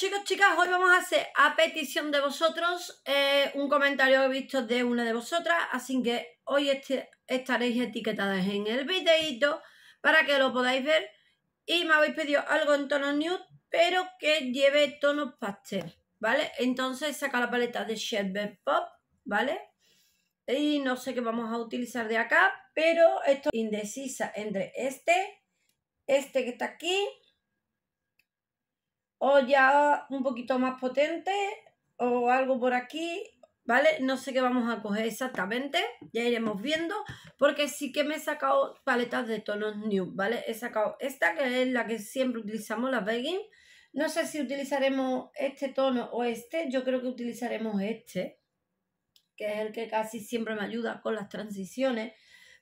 chicos, chicas, hoy vamos a hacer a petición de vosotros eh, un comentario he visto de una de vosotras, así que hoy este, estaréis etiquetadas en el videito para que lo podáis ver y me habéis pedido algo en tono nude, pero que lleve tonos pastel, ¿vale? Entonces saca la paleta de Sherbet Pop, ¿vale? Y no sé qué vamos a utilizar de acá, pero esto indecisa entre este, este que está aquí o ya un poquito más potente o algo por aquí, ¿vale? No sé qué vamos a coger exactamente, ya iremos viendo, porque sí que me he sacado paletas de tonos nude, ¿vale? He sacado esta, que es la que siempre utilizamos, la begging. No sé si utilizaremos este tono o este, yo creo que utilizaremos este, que es el que casi siempre me ayuda con las transiciones,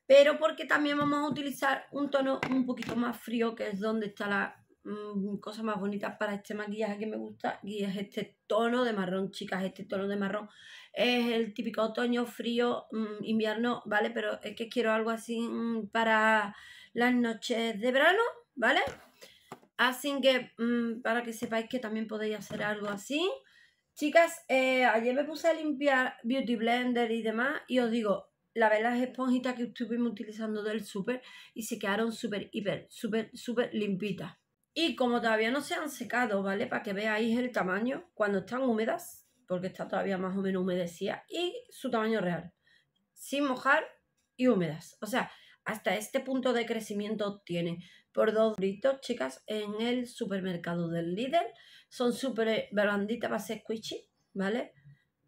pero porque también vamos a utilizar un tono un poquito más frío, que es donde está la Mm, cosas más bonitas para este maquillaje que me gusta y es este tono de marrón, chicas, este tono de marrón. Es el típico otoño, frío, mm, invierno, ¿vale? Pero es que quiero algo así mm, para las noches de verano, ¿vale? Así que para que sepáis que también podéis hacer algo así. Chicas, eh, ayer me puse a limpiar Beauty Blender y demás y os digo, la vez las esponjitas que estuvimos utilizando del súper y se quedaron súper, hiper, súper, súper limpitas. Y como todavía no se han secado, ¿vale? Para que veáis el tamaño cuando están húmedas, porque está todavía más o menos humedecida, y su tamaño real, sin mojar y húmedas. O sea, hasta este punto de crecimiento tiene. Por dos gritos, chicas, en el supermercado del líder. Son súper blanditas, va a ser squishy, ¿vale?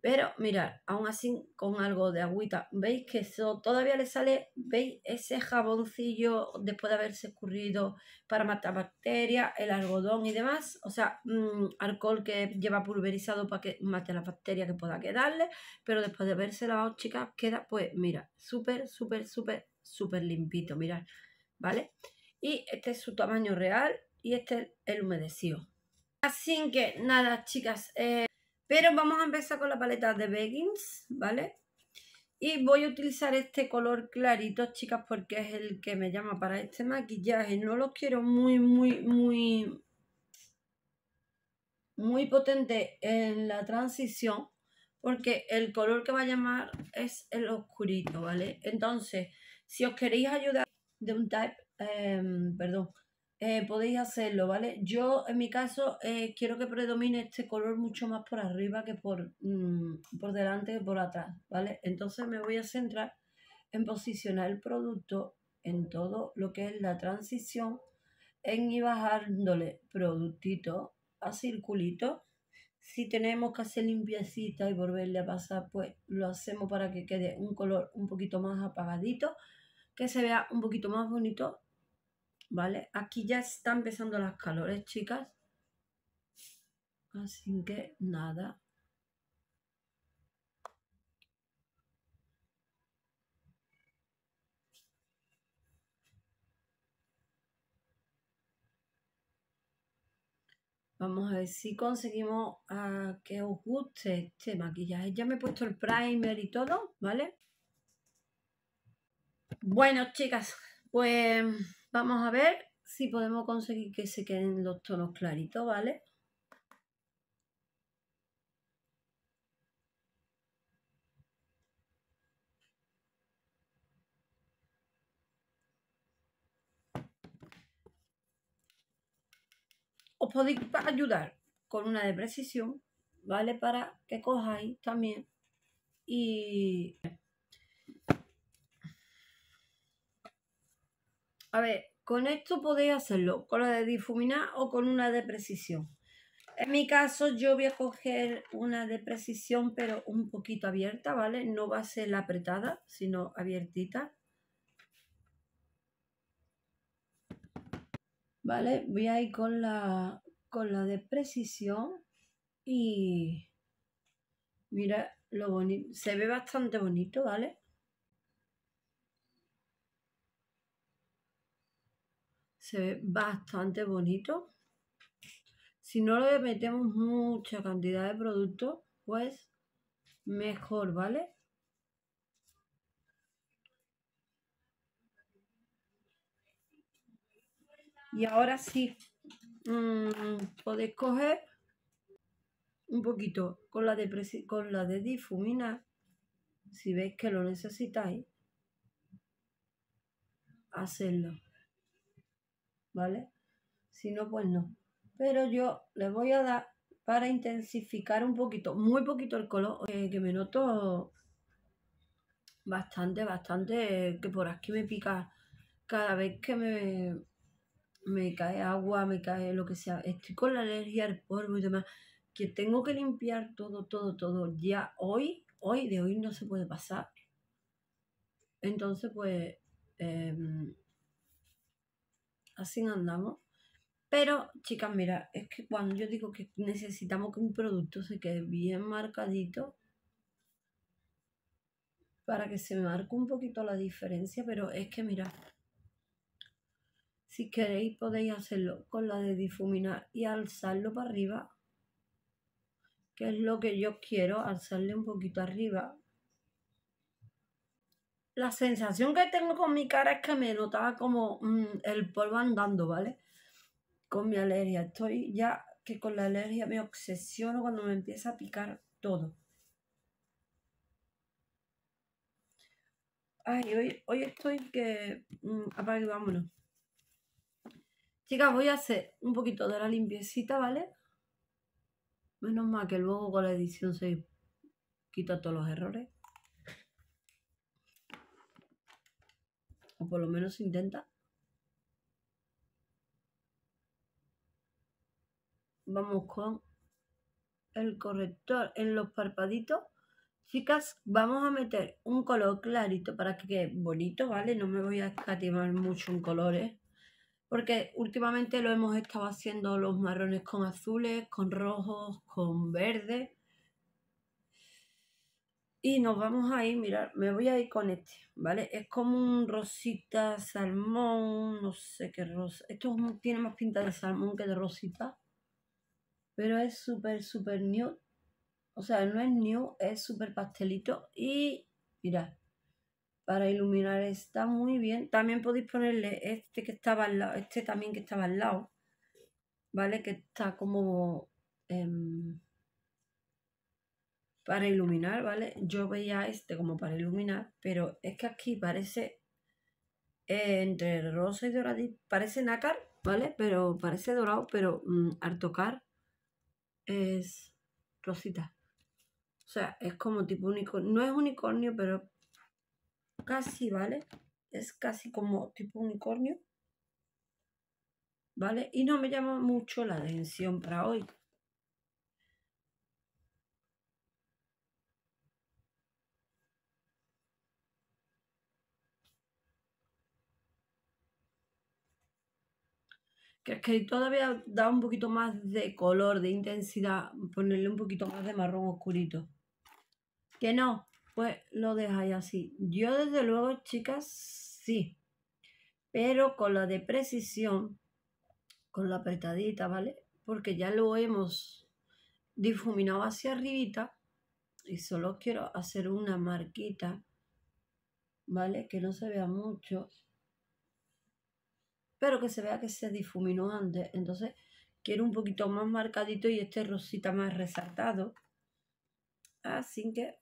Pero mirad, aún así con algo de agüita, veis que eso, todavía le sale, veis ese jaboncillo después de haberse escurrido para matar bacterias, el algodón y demás. O sea, mm, alcohol que lleva pulverizado para que mate las bacterias que pueda quedarle. Pero después de haberse lavado, chicas, queda pues, mira, súper, súper, súper, súper limpito, mirad, ¿vale? Y este es su tamaño real y este es el humedecido. Así que nada, chicas. Eh, pero vamos a empezar con la paleta de Beggins, ¿vale? Y voy a utilizar este color clarito, chicas, porque es el que me llama para este maquillaje. No los quiero muy, muy, muy... Muy potente en la transición, porque el color que va a llamar es el oscurito, ¿vale? Entonces, si os queréis ayudar de un type, em, perdón, eh, podéis hacerlo, ¿vale? Yo en mi caso eh, quiero que predomine este color mucho más por arriba que por, mm, por delante que por atrás, ¿vale? Entonces me voy a centrar en posicionar el producto en todo lo que es la transición, en y bajándole productito a circulito. Si tenemos que hacer limpiecita y volverle a pasar, pues lo hacemos para que quede un color un poquito más apagadito, que se vea un poquito más bonito ¿vale? Aquí ya están empezando las calores, chicas. Así que nada. Vamos a ver si conseguimos ah, que os guste este maquillaje. Ya me he puesto el primer y todo, ¿vale? Bueno, chicas, pues Vamos a ver si podemos conseguir que se queden los tonos claritos, ¿vale? Os podéis ayudar con una de precisión, ¿vale? Para que cojáis también y A ver, con esto podéis hacerlo, con la de difuminar o con una de precisión. En mi caso yo voy a coger una de precisión pero un poquito abierta, ¿vale? No va a ser la apretada, sino abiertita. ¿Vale? Voy a ir con la, con la de precisión y mira lo bonito, se ve bastante bonito, ¿vale? se ve bastante bonito. Si no le metemos mucha cantidad de producto, pues mejor, ¿vale? Y ahora sí, mm, podéis coger un poquito con la, de con la de difuminar, si veis que lo necesitáis, hacerlo. ¿vale? Si no, pues no. Pero yo les voy a dar para intensificar un poquito, muy poquito el color, eh, que me noto bastante, bastante, que por aquí me pica cada vez que me, me cae agua, me cae lo que sea. Estoy con la alergia al polvo y demás, que tengo que limpiar todo, todo, todo. Ya hoy, hoy de hoy no se puede pasar. Entonces, pues... Em, así andamos. Pero, chicas, mira, es que cuando yo digo que necesitamos que un producto se quede bien marcadito, para que se marque un poquito la diferencia, pero es que mira, si queréis podéis hacerlo con la de difuminar y alzarlo para arriba, que es lo que yo quiero, alzarle un poquito arriba, la sensación que tengo con mi cara es que me notaba como mm, el polvo andando, ¿vale? Con mi alergia. Estoy ya que con la alergia me obsesiono cuando me empieza a picar todo. Ay, hoy, hoy estoy que... Mmm, vámonos. Chicas, voy a hacer un poquito de la limpiecita, ¿vale? Menos mal que luego con la edición se quita todos los errores. o por lo menos intenta. Vamos con el corrector en los parpaditos. Chicas, vamos a meter un color clarito para que quede bonito, ¿vale? No me voy a escatimar mucho en colores. Porque últimamente lo hemos estado haciendo los marrones con azules, con rojos, con verdes. Y nos vamos a ir, mirar, me voy a ir con este, ¿vale? Es como un rosita, salmón, no sé qué rosa. Esto tiene más pinta de salmón que de rosita. Pero es súper, súper new. O sea, no es new, es súper pastelito. Y mirad, para iluminar está muy bien. También podéis ponerle este que estaba al lado, este también que estaba al lado. ¿Vale? Que está como... Em, para iluminar, ¿vale? Yo veía este como para iluminar, pero es que aquí parece eh, entre rosa y doradito, parece nácar, ¿vale? Pero parece dorado, pero mm, al tocar es rosita. O sea, es como tipo unicornio, no es unicornio, pero casi, ¿vale? Es casi como tipo unicornio. ¿Vale? Y no me llama mucho la atención para hoy. que que todavía da un poquito más de color, de intensidad, ponerle un poquito más de marrón oscurito. Que no, pues lo dejáis así. Yo desde luego, chicas, sí. Pero con la de precisión, con la apretadita, ¿vale? Porque ya lo hemos difuminado hacia arribita y solo quiero hacer una marquita, ¿vale? Que no se vea mucho pero que se vea que se difuminó antes. Entonces quiero un poquito más marcadito y este rosita más resaltado. Así que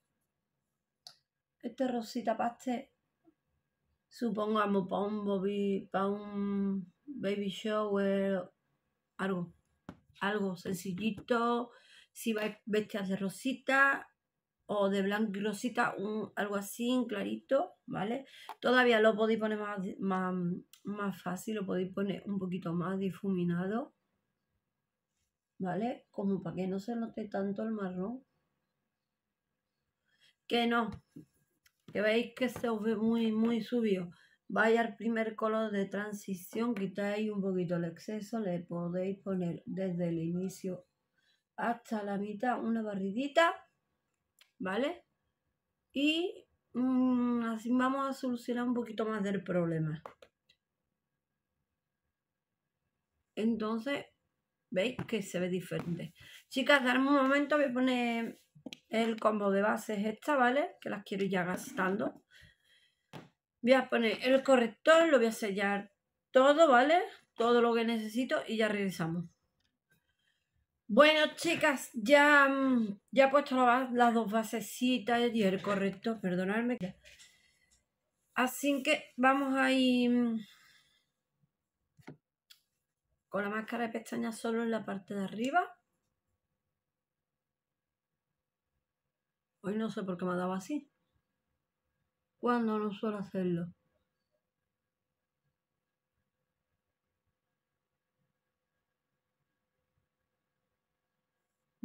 este rosita pastel, supongamos para un, bobby, para un baby shower, algo, algo sencillito. Si vais bestias de rosita, o de blanco y algo así, clarito, ¿vale? Todavía lo podéis poner más, fácil, lo podéis poner un poquito más difuminado, ¿vale? Como para que no se note tanto el marrón. Que no, que veis que se os ve muy, muy subido. vaya el primer color de transición, quitáis un poquito el exceso, le podéis poner desde el inicio hasta la mitad una barridita ¿vale? Y mm, así vamos a solucionar un poquito más del problema. Entonces, ¿veis que se ve diferente? Chicas, darme un momento, voy a poner el combo de bases esta, ¿vale? Que las quiero ya gastando. Voy a poner el corrector, lo voy a sellar todo, ¿vale? Todo lo que necesito y ya regresamos. Bueno, chicas, ya, mm, ya he puesto las dos basecitas y el correcto, perdonadme. Así que vamos a ir mm, con la máscara de pestañas solo en la parte de arriba. Hoy no sé por qué me ha dado así. Cuando no suelo hacerlo.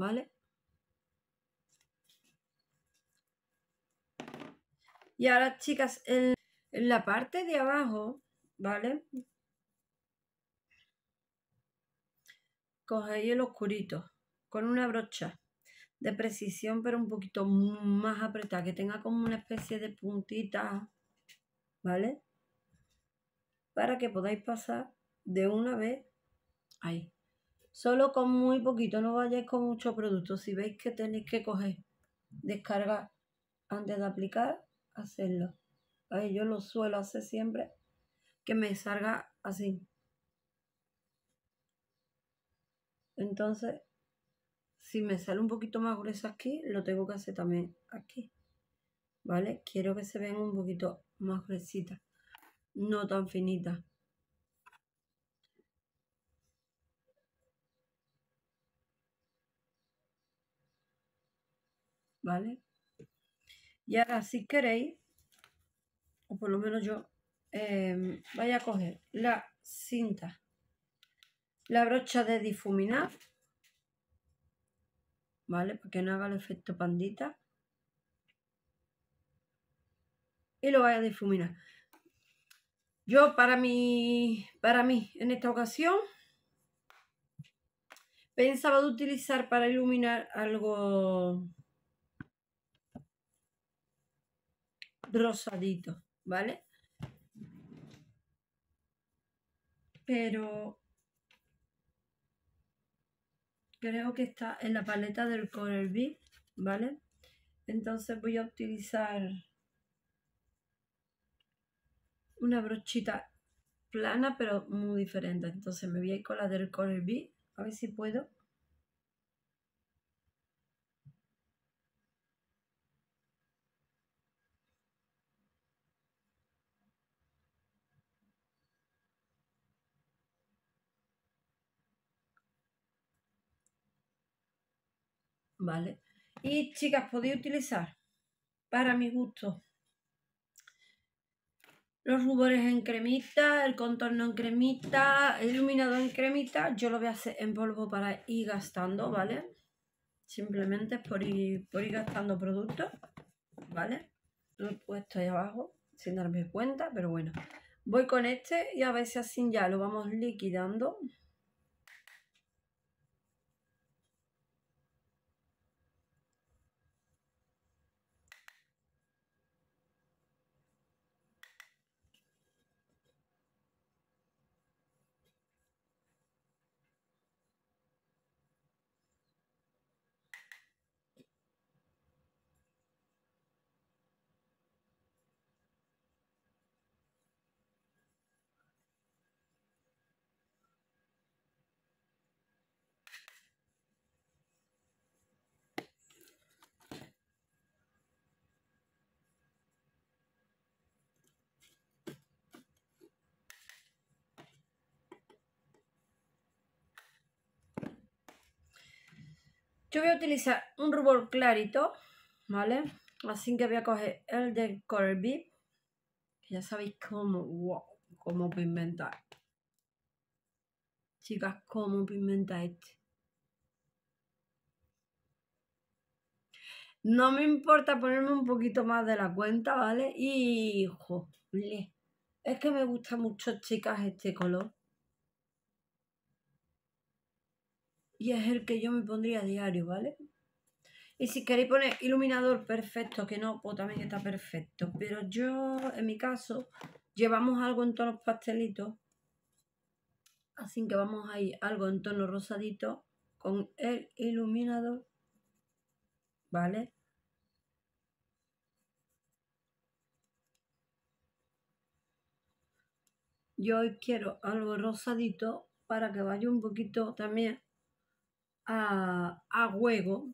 ¿Vale? Y ahora, chicas, en, la parte de abajo, ¿vale? Cogéis el oscurito con una brocha de precisión, pero un poquito más apretada, que tenga como una especie de puntita, ¿vale? Para que podáis pasar de una vez ahí. Solo con muy poquito, no vayáis con mucho producto. Si veis que tenéis que coger, descargar antes de aplicar, hacerlo. yo lo suelo hacer siempre que me salga así. Entonces, si me sale un poquito más grueso aquí, lo tengo que hacer también aquí. ¿Vale? Quiero que se vean un poquito más gruesitas, no tan finitas. ¿vale? Y ahora si queréis, o por lo menos yo, em, voy a coger la cinta, la brocha de difuminar, ¿vale? Para que no haga el efecto pandita. Y lo vaya a difuminar. Yo para mí, para mí, en esta ocasión, pensaba de utilizar para iluminar algo rosadito, ¿vale? Pero creo que está en la paleta del color B, ¿vale? Entonces voy a utilizar una brochita plana pero muy diferente. Entonces me voy a ir con la del color B, a ver si puedo. ¿vale? Y chicas, podéis utilizar para mi gusto los rubores en cremita, el contorno en cremita, el iluminador en cremita. Yo lo voy a hacer en polvo para ir gastando, ¿vale? Simplemente por ir, por ir gastando productos, ¿vale? Lo he puesto ahí abajo sin darme cuenta, pero bueno. Voy con este y a veces así ya lo vamos liquidando. Yo voy a utilizar un rubor clarito, ¿vale? Así que voy a coger el de Corby. ya sabéis cómo, wow, cómo pigmentar. Chicas, cómo pigmentar este. No me importa ponerme un poquito más de la cuenta, ¿vale? Y, joder, es que me gusta mucho, chicas, este color. y es el que yo me pondría a diario, ¿vale? Y si queréis poner iluminador, perfecto, que no, pues también está perfecto. Pero yo, en mi caso, llevamos algo en tono pastelitos. Así que vamos a ir algo en tono rosadito con el iluminador, ¿vale? Yo hoy quiero algo rosadito para que vaya un poquito también a, juego,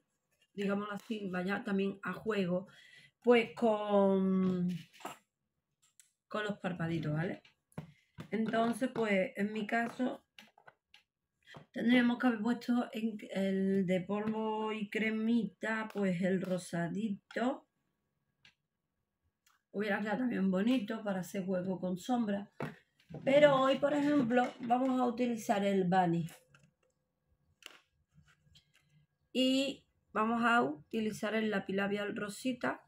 digámoslo así, vaya también a juego, pues con, con los parpaditos, ¿vale? Entonces, pues en mi caso tendríamos que haber puesto en el de polvo y cremita, pues el rosadito. Hubiera quedado también bonito para hacer juego con sombra. Pero hoy, por ejemplo, vamos a utilizar el bani y vamos a utilizar el lápiz labial rosita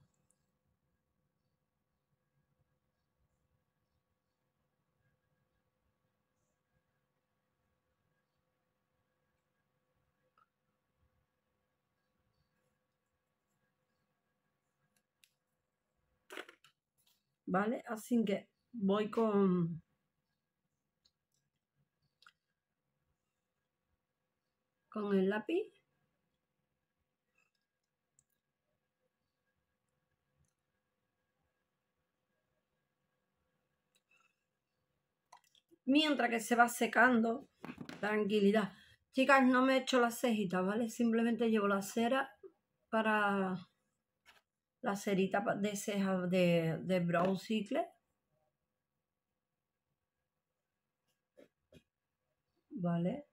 ¿vale? Así que voy con... con el lápiz mientras que se va secando. Tranquilidad. Chicas, no me he hecho las cejitas, ¿vale? Simplemente llevo la cera para la cerita de ceja de, Brown Cycle. ¿Vale?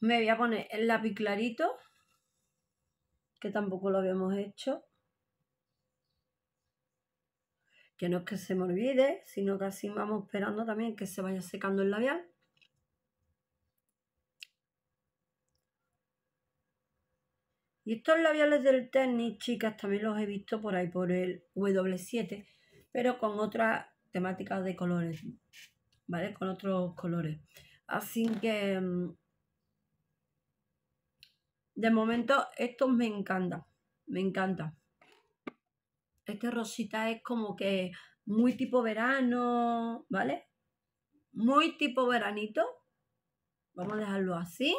Me voy a poner el lápiz clarito, que tampoco lo habíamos hecho. que no es que se me olvide, sino que así vamos esperando también que se vaya secando el labial. Y estos labiales del tennis chicas, también los he visto por ahí, por el W7, pero con otras temáticas de colores, ¿vale? Con otros colores. Así que, mm, de momento, estos me encantan, me encantan. Este rosita es como que muy tipo verano, ¿vale? Muy tipo veranito. Vamos a dejarlo así.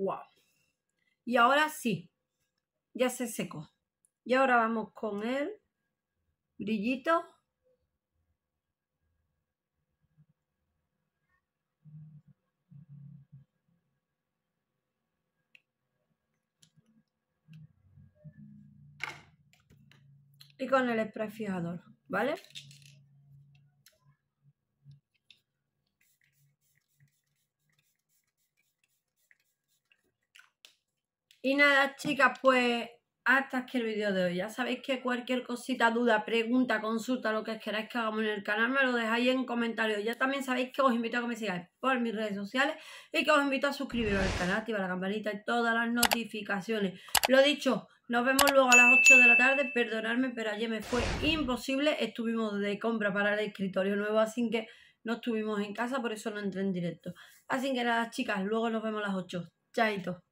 wow. Y ahora sí, ya se secó. Y ahora vamos con el brillito. Y con el spray fijador, ¿vale? Y nada, chicas, pues hasta aquí el vídeo de hoy. Ya sabéis que cualquier cosita, duda, pregunta, consulta, lo que queráis que hagamos en el canal, me lo dejáis en comentarios. Ya también sabéis que os invito a que me sigáis por mis redes sociales y que os invito a suscribiros al canal, activar la campanita y todas las notificaciones. Lo dicho, nos vemos luego a las 8 de la tarde. Perdonadme, pero ayer me fue imposible. Estuvimos de compra para el escritorio nuevo, así que no estuvimos en casa, por eso no entré en directo. Así que nada, chicas, luego nos vemos a las 8. Chaito.